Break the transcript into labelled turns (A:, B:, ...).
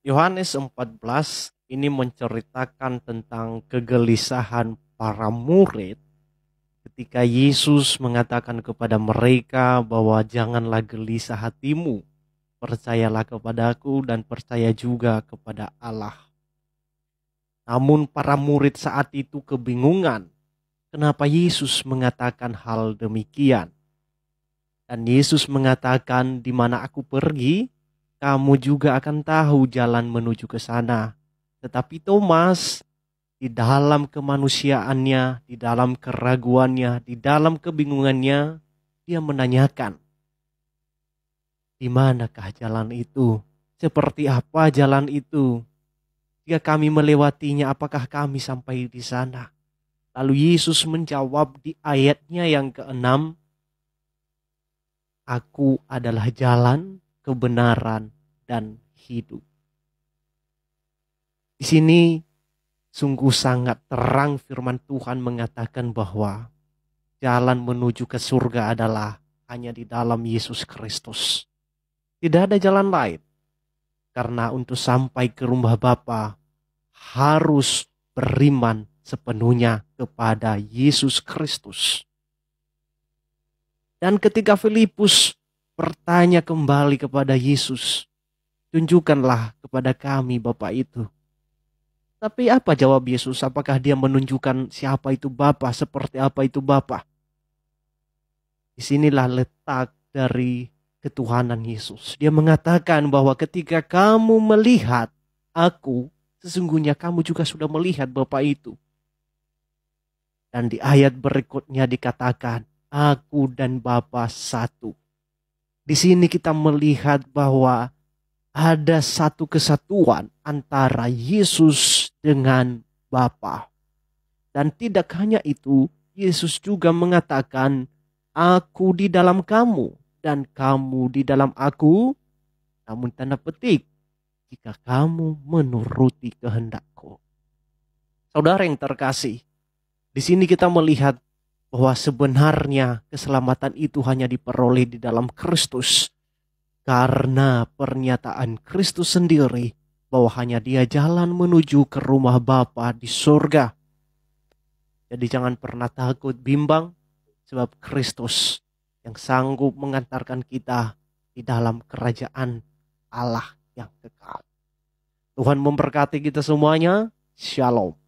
A: Yohanes 14 ini menceritakan tentang kegelisahan para murid ketika Yesus mengatakan kepada mereka bahwa janganlah gelisah hatimu, percayalah kepadaku dan percaya juga kepada Allah. Namun para murid saat itu kebingungan kenapa Yesus mengatakan hal demikian. Dan Yesus mengatakan di mana aku pergi, kamu juga akan tahu jalan menuju ke sana. Tetapi Thomas di dalam kemanusiaannya, di dalam keraguannya, di dalam kebingungannya, dia menanyakan, di manakah jalan itu? Seperti apa jalan itu? Jika kami melewatinya, apakah kami sampai di sana? Lalu Yesus menjawab di ayatnya yang keenam, Aku adalah jalan, kebenaran, dan hidup. Di sini sungguh sangat terang firman Tuhan mengatakan bahwa jalan menuju ke surga adalah hanya di dalam Yesus Kristus. Tidak ada jalan lain. Karena untuk sampai ke rumah Bapa harus beriman sepenuhnya kepada Yesus Kristus. Dan ketika Filipus bertanya kembali kepada Yesus. Tunjukkanlah kepada kami Bapa itu. Tapi apa jawab Yesus? Apakah dia menunjukkan siapa itu Bapa, seperti apa itu Bapa? Disinilah letak dari ketuhanan Yesus. Dia mengatakan bahwa ketika kamu melihat aku, sesungguhnya kamu juga sudah melihat Bapa itu. Dan di ayat berikutnya dikatakan, aku dan Bapa satu. Di sini kita melihat bahwa ada satu kesatuan antara Yesus dengan Bapa. Dan tidak hanya itu, Yesus juga mengatakan, "Aku di dalam kamu dan kamu di dalam aku." Namun tanda petik, jika kamu menuruti kehendakku. Saudara yang terkasih, di sini kita melihat bahwa sebenarnya keselamatan itu hanya diperoleh di dalam Kristus. Karena pernyataan Kristus sendiri bahwa hanya dia jalan menuju ke rumah Bapa di surga. Jadi jangan pernah takut bimbang sebab Kristus yang sanggup mengantarkan kita di dalam kerajaan Allah yang kekal. Tuhan memberkati kita semuanya. Shalom.